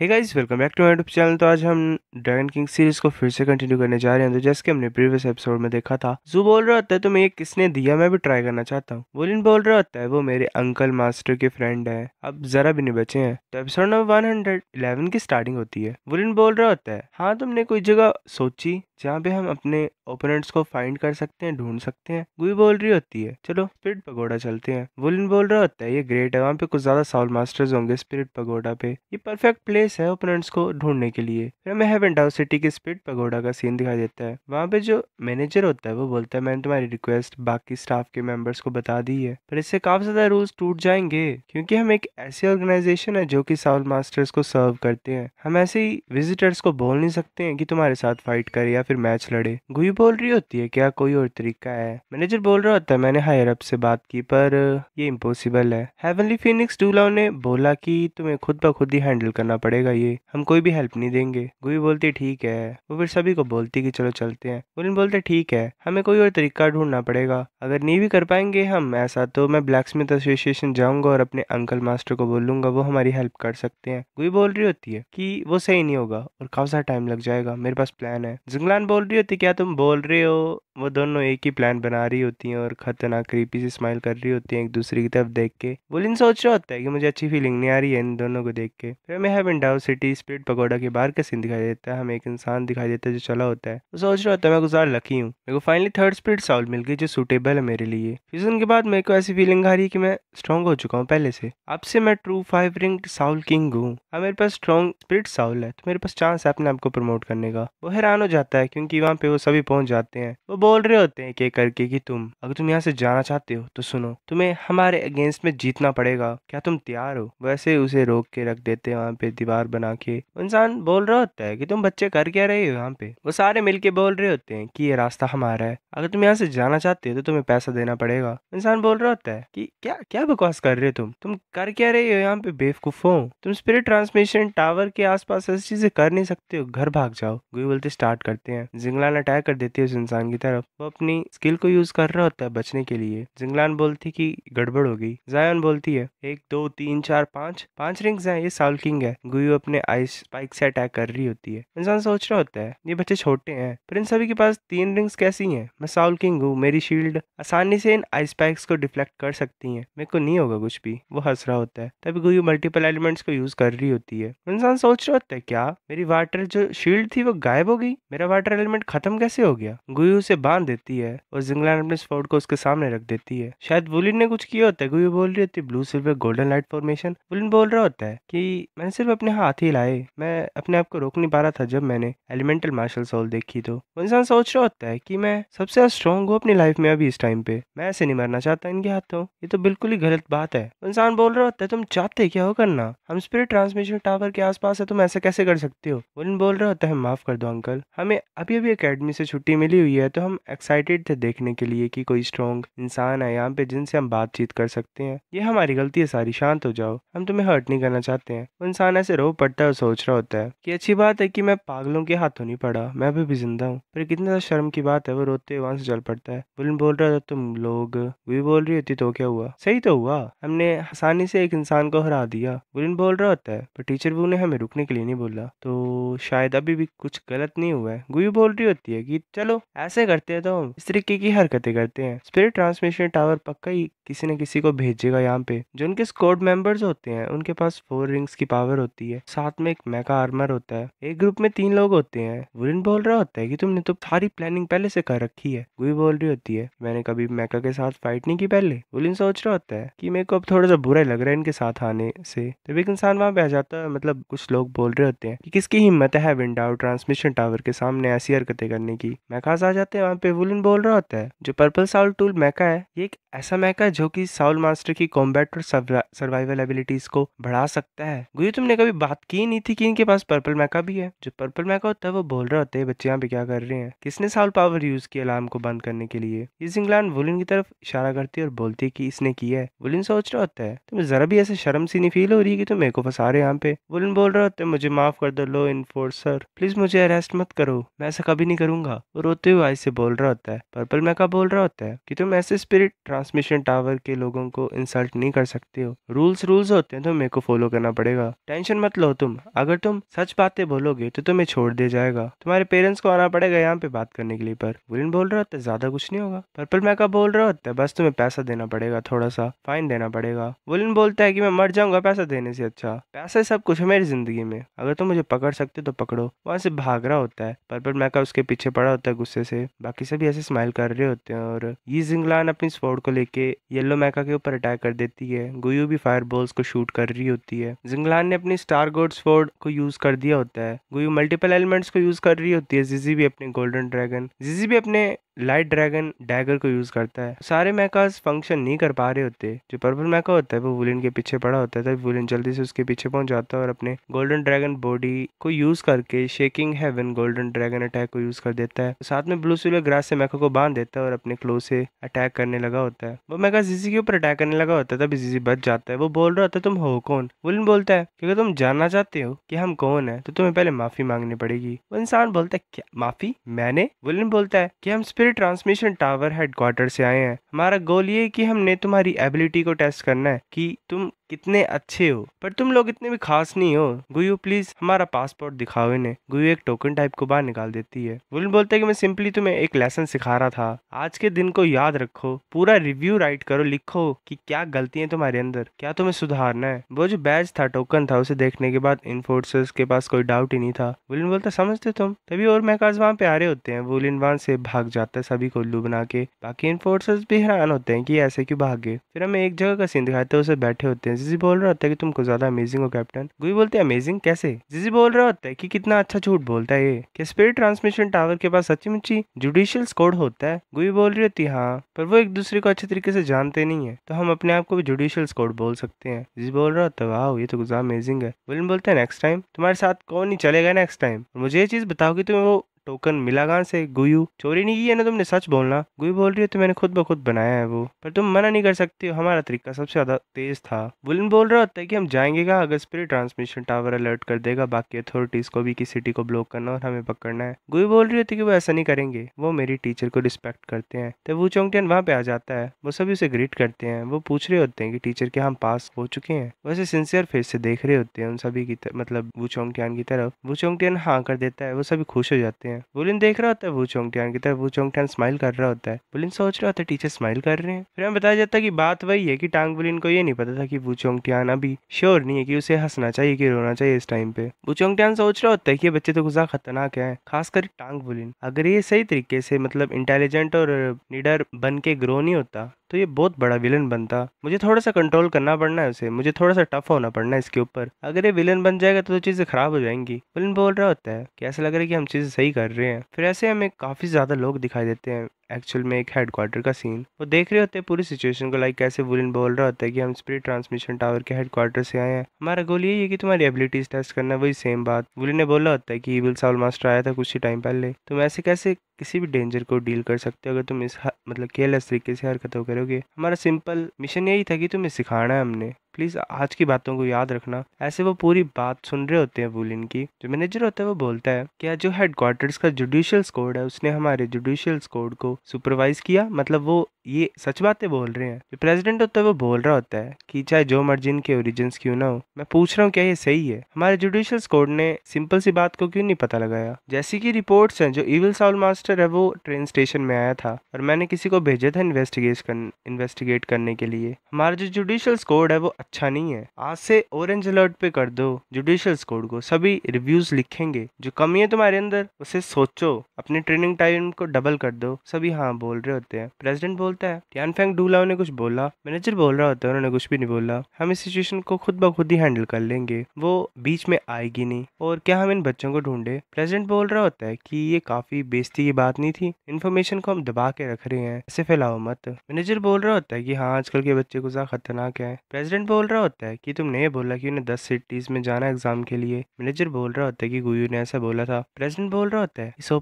hey guys welcome back to my channel तो आज हम ड्रैगन किंग सीरीज को फिर से कंटिन्यू करने जा रहे हैं तो जैसे कि हमने प्रीवियस एपिसोड में देखा था जो बोल रहा होता है तुम्हें ये किसने दिया मैं भी ट्राई करना चाहता हूँ बोलिन बोल रहा होता है वो मेरे अंकल मास्टर के फ्रेंड है अब जरा भी नहीं बचे हैं तो episode number one hundred eleven की स्टार्टिंग होती है बोलिन बोल रहा होता है हाँ तुमने कोई जगह सोची जहाँ पे हम अपने ओपोनेंट्स को फाइंड कर सकते हैं ढूंढ सकते हैं गुई बोल रही होती है चलो स्पिरिट पगोड़ा चलते हैं वुलिन बोल रहा होता है ये ग्रेट है वहाँ पे कुछ ज्यादा साउल मास्टर्स होंगे स्पिरिट पगोड़ा पे ये परफेक्ट प्लेस प्लेस है ओपोनेंट्स को ढूंढने के लिए फिर हमें हेवन डाउन सिटी की स्पीड पगोड़ा का सीन दिखाई देता है वहाँ पे जो मैनेजर होता है वो बोलता है मैंने तुम्हारी रिक्वेस्ट बाकी स्टाफ के मेंबर्स को बता दी है पर इससे काफी ज्यादा रूल्स टूट जाएंगे क्योंकि हम एक ऐसी ऑर्गेनाइजेशन है जो कि साउल मास्टर्स को सर्व करते हैं हम ऐसे ही विजिटर्स को बोल नहीं सकते हैं कि तुम्हारे साथ फाइट करे या फिर मैच लड़े गुई बोल रही होती है क्या कोई और तरीका है मैनेजर बोल रहा होता है मैंने हायर अप से बात की पर ये इम्पोसिबल है हेवनली फिनिक्स डूला ने बोला कि तुम्हें खुद ब खुद ही हैंडल करना पड़ेगा पड़ेगा ये हम कोई भी हेल्प नहीं देंगे गुई बोलती ठीक है वो फिर सभी को बोलती कि चलो चलते हैं गुलिन बोलते ठीक है हमें कोई और तरीका ढूंढना पड़ेगा अगर नहीं भी कर पाएंगे हम ऐसा तो मैं ब्लैक स्मिथ एसोसिएशन जाऊंगा और अपने अंकल मास्टर को बोलूंगा वो हमारी हेल्प कर सकते हैं गुई बोल रही होती है की वो सही नहीं होगा और काफी टाइम लग जाएगा मेरे पास प्लान है जंगलान बोल रही होती क्या तुम बोल रहे हो वो दोनों एक ही प्लान बना रही होती हैं और खतरनाक क्रीपी से स्माइल कर रही होती हैं एक दूसरे की तरफ देख के बुलिन सोच रहा होता है कि मुझे अच्छी फीलिंग नहीं आ रही है इन दोनों को देख के फिर हमें हैवन डाउ सिटी स्प्लिट पकौड़ा के बाहर का सीन दिखाई देता है हमें एक इंसान दिखाई देता है जो चला होता है वो सोच रहा होता है मैं गुजार लकी हूँ मेरे को फाइनली थर्ड स्प्लिट साउल मिल गई जो सूटेबल है मेरे लिए फिजन के बाद मेरे को ऐसी फीलिंग आ रही है कि मैं स्ट्रॉन्ग हो चुका हूँ पहले से अब से मैं true five ring soul king हूँ अब मेरे पास स्ट्रॉन्ग स्प्रिट साउल है तो मेरे पास चांस है अपने आप को प्रमोट करने का वो हैरान हो जाता है क्योंकि वहाँ पे वो सभी पहुंच जाते हैं वो बोल रहे होते हैं एक करके कि तुम अगर तुम यहाँ से जाना चाहते हो तो सुनो तुम्हें हमारे अगेंस्ट में जीतना पड़ेगा क्या तुम तैयार हो वैसे उसे रोक के रख देते हैं वहाँ पे दीवार बना के इंसान बोल रहा होता है कि तुम बच्चे कर क्या रहे हो यहाँ पे वो सारे के बोल रहे होते हैं कि ये रास्ता हमारा है अगर तुम यहाँ से जाना चाहते हो तो तुम्हें पैसा देना पड़ेगा इंसान बोल रहा होता है कि क्या क्या बकवास कर रहे हो तुम तुम कर क्या रहे हो यहाँ पे बेवकूफ हो तुम स्पिरिट ट्रांसमिशन टावर के आसपास ऐसी चीजें कर नहीं सकते हो घर भाग जाओ गुई बोलते स्टार्ट करते हैं जिंगलान अटैक कर देती है उस इंसान की तरफ तरफ वो अपनी स्किल को यूज कर रहा होता है बचने के लिए जिंगलान बोलती कि गड़बड़ हो गई जायन बोलती है एक दो तीन चार पांच पांच रिंग्स हैं ये साउल किंग है गुयू अपने आइस स्पाइक से अटैक कर रही होती है इंसान सोच रहा होता है ये बच्चे छोटे हैं पर इन सभी के पास तीन रिंग्स कैसी हैं मैं साउल किंग हूँ मेरी शील्ड आसानी से इन आइस स्पाइक्स को डिफ्लेक्ट कर सकती है मेरे को नहीं होगा कुछ भी वो हंस रहा होता है तभी गुयू मल्टीपल एलिमेंट्स को यूज कर रही होती है इंसान सोच रहा होता है क्या मेरी वाटर जो शील्ड थी वो गायब हो गई मेरा वाटर एलिमेंट खत्म कैसे हो गया गुयू से बांध देती है और जिंगलैंड अपने स्पोर्ट को उसके सामने रख देती है शायद वुलिन ने कुछ किया होता है क्योंकि बोल रही होती है blue silver golden light formation वुलिन बोल रहा होता है कि मैंने सिर्फ अपने हाथ ही लाए मैं अपने आप को रोक नहीं पा रहा था जब मैंने एलिमेंटल मार्शल सोल देखी तो वो इंसान सोच रहा होता है कि मैं सबसे स्ट्रॉन्ग हूँ अपनी लाइफ में अभी इस टाइम पे मैं ऐसे नहीं मरना चाहता इनके हाथों ये तो बिल्कुल ही गलत बात है इंसान बोल रहा होता है तुम चाहते क्या हो करना हम स्पिरिट ट्रांसमिशन टावर के आसपास है तुम ऐसा कैसे कर सकते हो वुलिन बोल रहा होता है माफ कर दो अंकल हमें अभी अभी अकेडमी से छुट्टी मिली हुई है तो हम एक्साइटेड थे देखने के लिए कि कोई स्ट्रॉन्ग इंसान है यहाँ पे जिनसे हम बातचीत कर सकते हैं ये हमारी गलती है सारी शांत हो जाओ हम तुम्हें हर्ट नहीं करना चाहते हैं वो इंसान ऐसे रो पड़ता है और सोच रहा होता है कि अच्छी बात है कि मैं पागलों के हाथों नहीं पड़ा मैं अभी भी जिंदा हूँ पर कितना शर्म की बात है वो रोते हुए वहां से चल पड़ता है बुलम बोल रहा था तुम लोग भी बोल रही होती तो क्या हुआ सही तो हुआ हमने आसानी से एक इंसान को हरा दिया बुलिन बोल रहा होता है पर टीचर वू ने हमें रुकने के लिए नहीं बोला तो शायद अभी भी कुछ गलत नहीं हुआ है गुई बोल रही होती है कि चलो ऐसे कर करते हैं तो हम इस तरीके की हरकतें करते हैं स्पिरिट ट्रांसमिशन टावर पक्का ही किसी न किसी को भेजेगा यहाँ पे जो उनके स्कोड मेंबर्स होते हैं उनके पास फोर रिंग्स की पावर होती है साथ में एक मेका आर्मर होता है एक ग्रुप में तीन लोग होते हैं वुलिन बोल रहा होता है कि तुमने तो सारी प्लानिंग पहले से कर रखी है गुई बोल रही होती है मैंने कभी मैका के साथ फाइट नहीं की पहले वुलिन सोच रहा होता है की मेरे को अब थोड़ा सा बुरा लग रहा है इनके साथ आने से तब एक इंसान वहां पे आ जाता है मतलब कुछ लोग बोल रहे होते हैं कि किसकी हिम्मत है विंडाउ ट्रांसमिशन टावर के सामने ऐसी हरकतें करने की मैकाज आ जाते हैं वहाँ पे वुलन बोल रहा होता है जो पर्पल साउल टूल मैका है ये एक ऐसा मैका है जो कि साउल मास्टर की कॉम्बैट और सर्वाइवल एबिलिटीज को बढ़ा सकता है गुरु तुमने कभी बात की नहीं थी कि इनके पास पर्पल मैका भी है जो पर्पल मैका होता है वो बोल रहे होते हैं बच्चे यहाँ पे क्या कर रहे हैं किसने साउल पावर यूज किया अलार्म को बंद करने के लिए ये जिंगलान वुलन की तरफ इशारा करती है और बोलती है कि इसने किया है वुलन सोच रहा होता है तुम्हें जरा भी ऐसे शर्म सी नहीं फील हो रही है की तुम मेरे को फंसा रहे यहाँ पे वुलन बोल रहे होते हैं मुझे माफ कर दो लो इन्फोर्सर प्लीज मुझे अरेस्ट मत करो मैं ऐसा कभी नहीं करूंगा वो रोते हुए आई से बोल रहा होता है पर्पल मैका बोल रहा होता है कि तुम ऐसे स्पिरिट ट्रांसमिशन टावर के लोगों को इंसल्ट नहीं कर सकते हो रूल्स रूल्स होते हैं तो मेरे को फॉलो करना पड़ेगा टेंशन मत लो तुम अगर तुम सच बातें बोलोगे तो तुम्हें छोड़ दिया जाएगा तुम्हारे पेरेंट्स को आना पड़ेगा यहाँ पे बात करने के लिए पर विलिन बोल रहा होता है ज्यादा कुछ नहीं होगा पर्पल मैका बोल रहा होता है बस तुम्हें पैसा देना पड़ेगा थोड़ा सा फाइन देना पड़ेगा वुलिन बोलता है कि मैं मर जाऊंगा पैसा देने से अच्छा पैसा सब कुछ है मेरी जिंदगी में अगर तुम मुझे पकड़ सकते हो तो पकड़ो वहां से भाग रहा होता है पर्पल मैका उसके पीछे पड़ा होता है गुस्से से बाकी सभी ऐसे स्माइल कर रहे होते हैं और ये जिंगलान अपनी स्पोर्ट को लेके येलो मैका के ऊपर अटैक कर देती है गोयू भी फायर बॉल्स को शूट कर रही होती है जिंगलान ने अपनी स्टार गोड स्पोर्ट को यूज कर दिया होता है गुयू मल्टीपल एलिमेंट्स को यूज कर रही होती है जिजी भी अपने गोल्डन ड्रैगन जिजी भी अपने लाइट ड्रैगन डैगर को यूज करता है सारे मैकाज फंक्शन नहीं कर पा रहे होते जो पर्पल मैका होता है वो वुलिन के पीछे पड़ा होता है वुलिन जल्दी से उसके पीछे पहुंच जाता है और अपने गोल्डन ड्रैगन बॉडी को यूज करके shaking heaven golden dragon attack को यूज कर देता है साथ में ब्लू सिल्वर ग्रास से मैका को बांध देता है और अपने क्लो से अटैक करने लगा होता है वो मैका जीजी के ऊपर अटैक करने लगा होता है तभी जीजी बच जाता है वो बोल रहा होता है तुम हो कौन वुलिन बोलता है क्योंकि तुम जानना चाहते हो कि हम कौन है तो तुम्हें पहले माफी मांगनी पड़ेगी वो इंसान बोलता है क्या माफी मैंने वुलिन बोलता है कि हम स्पिर दूसरे ट्रांसमिशन टावर हेडक्वार्टर से आए हैं हमारा गोल ये कि हमने तुम्हारी एबिलिटी को टेस्ट करना है कि तुम कितने अच्छे हो पर तुम लोग इतने भी खास नहीं हो गुयू प्लीज हमारा पासपोर्ट दिखाओ इन्हें गुयू एक टोकन टाइप को बाहर निकाल देती है वुलन बोलता है कि मैं सिंपली तुम्हें एक लेसन सिखा रहा था आज के दिन को याद रखो पूरा रिव्यू राइट करो लिखो कि क्या गलती है तुम्हारे अंदर क्या तुम्हें सुधारना है वो जो बैज था टोकन था उसे देखने के बाद इन्फोर्सर्स के पास कोई डाउट ही नहीं था वुलिन बोलता समझते तुम तभी और महकाज वहाँ पे आ रहे होते हैं वुलिन वहां से भाग जाता है सभी को उल्लू बना के बाकी इन्फोर्सर्स भी हैरान होते हैं कि ऐसे क्यों भागे फिर हमें एक जगह का सीन दिखाते हैं उसे बैठे होते हैं हैं जीजी बोल रहा होता है कि तुमको ज्यादा अमेजिंग हो कैप्टन गुई बोलते हैं अमेजिंग कैसे जिजी बोल रहा होता है कि कितना अच्छा झूठ बोलता है ये कि स्पिरिट ट्रांसमिशन टावर के पास सच्ची मुची जुडिशियल स्कोर होता है गुई बोल रही होती हाँ पर वो एक दूसरे को अच्छे तरीके से जानते नहीं है तो हम अपने आप को भी जुडिशियल स्कोर बोल सकते हैं जिजी बोल रहा होता है वाह ये तो गुजार अमेजिंग है विलियम बोलते हैं नेक्स्ट टाइम तुम्हारे साथ कौन नहीं चलेगा नेक्स्ट टाइम मुझे ये चीज बताओ कि तुम्हें वो टोकन मिला कहाँ से गुयू चोरी नहीं की है ना तुमने सच बोलना गुयू बोल रही है तो मैंने खुद ब खुद बनाया है वो पर तुम मना नहीं कर सकती हो हमारा तरीका सबसे ज्यादा तेज था बुलन बोल रहा होता है कि हम जाएंगे कहा अगर स्पिरिट ट्रांसमिशन टावर अलर्ट कर देगा बाकी अथॉरिटीज को भी की सिटी को ब्लॉक करना और हमें पकड़ना है गुयू बोल रही होती है कि वो ऐसा नहीं करेंगे वो मेरी टीचर को रिस्पेक्ट करते हैं तो वो चोंगटियन वहाँ पे आ जाता है वो सभी उसे ग्रीट करते हैं वो पूछ रहे होते हैं कि टीचर के हम पास हो चुके हैं वैसे सिंसियर फेस से देख रहे होते हैं उन सभी की मतलब वो चोंगटियान की तरफ वो चोंगटियान हाँ कर देता है वो सभी खुश हो जाते हैं हैं बुलिन देख रहा होता है वू चोंगटियान की तरफ वू चोंगटियान स्माइल कर रहा होता है बुलिन सोच रहा होता है टीचर स्माइल कर रहे हैं फिर हमें बताया जाता है कि बात वही है कि टांग बुलिन को ये नहीं पता था कि वू चोंगटियान अभी श्योर नहीं है कि उसे हंसना चाहिए कि रोना चाहिए इस टाइम पे वू चोंगटियान सोच रहा होता है कि ये बच्चे तो गुस्सा खतरनाक है खासकर टांग बुलिन अगर ये सही तरीके से मतलब इंटेलिजेंट और निडर बन के ग्रो नहीं होता तो ये बहुत बड़ा विलन बनता मुझे थोड़ा सा कंट्रोल करना पड़ना है उसे मुझे थोड़ा सा टफ होना पड़ना है इसके ऊपर अगर ये विलन बन जाएगा तो, तो चीज़ें खराब हो जाएंगी विलन बोल रहा होता है कि ऐसा लग रहा है कि हम चीज़ें सही कर रहे हैं फिर ऐसे हमें काफ़ी ज़्यादा लोग दिखाई देते हैं एक्चुअल में एक हेडक्वार्टर का सीन वो देख रहे होते हैं पूरी सिचुएशन को लाइक कैसे वुलिन बोल रहा होता है कि हम स्प्रिट ट्रांसमिशन टावर के हेडक्वार्टर से आए हैं हमारा गोल ये है कि तुम्हारी एबिलिटीज टेस्ट करना वही सेम बात वुलिन ने बोला होता है कि बिल साउल मास्टर आया था कुछ ही टाइम पहले तुम तो ऐसे कैसे किसी भी डेंजर को डील कर सकते हो अगर तुम इस मतलब केयरलेस तरीके से हरकतों करोगे हमारा सिंपल मिशन यही था कि तुम्हें सिखाना है हमने प्लीज़ आज की बातों को याद रखना ऐसे वो पूरी बात सुन रहे होते हैं बुलिन की जो मैनेजर होता है वो बोलता है क्या जो हेडक्वार्टर्स का जुडिशियल स्कोड है उसने हमारे जुडिशियल स्कोड को सुपरवाइज किया मतलब वो ये सच बातें बोल रहे हैं जो प्रेसिडेंट होता है वो बोल रहा होता है कि चाहे जो मर्जी इनके ओरिजिन क्यों ना हो मैं पूछ रहा हूँ क्या ये सही है हमारे जुडिशियल कोर्ट ने सिंपल सी बात को क्यों नहीं पता लगाया जैसी की रिपोर्ट है जो इविल साउल मास्टर है वो ट्रेन स्टेशन में आया था और मैंने किसी को भेजा था इन्वेस्टिगेट कर, इन्वेस्टिगेट करने के लिए हमारा जो जुडिशियल कोड है वो अच्छा नहीं है आज से ऑरेंज अलर्ट पे कर दो जुडिशियल कोड को सभी रिव्यूज लिखेंगे जो कमी है तुम्हारे अंदर उसे सोचो अपने ट्रेनिंग टाइम को डबल कर दो सभी हाँ बोल रहे होते हैं प्रेसिडेंट बोल बोलता है टियान फेंग डूला उन्हें कुछ बोला मैनेजर बोल रहा होता है उन्होंने कुछ भी नहीं बोला हम इस सिचुएशन को खुद ब खुद ही हैंडल कर लेंगे वो बीच में आएगी नहीं और क्या हम इन बच्चों को ढूंढे प्रेजिडेंट बोल रहा होता है की ये काफी बेजती की बात नहीं थी इन्फॉर्मेशन को हम दबा के रख रहे हैं इसे फैलाओ मत मैनेजर बोल रहा होता है की हाँ आजकल के बच्चे को ज्यादा खतरनाक है प्रेजिडेंट बोल रहा होता है की तुमने ये बोला की उन्हें दस सिटीज में जाना एग्जाम के लिए मैनेजर बोल रहा होता है की गुयू ने ऐसा बोला था प्रेजिडेंट बोल रहा होता है इस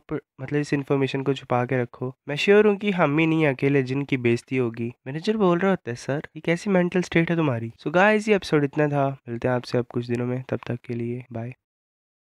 मतलब इस इन्फॉर्मेशन को छुपा के रखो मैं श्योर हूँ कि हम ही नहीं अकेले जिन की बेजती होगी मैनेजर बोल रहा होता है सर ये कैसी मेंटल स्टेट है तुम्हारी सो so गाइस ये एपिसोड इतना था मिलते हैं आपसे अब कुछ दिनों में तब तक के लिए बाय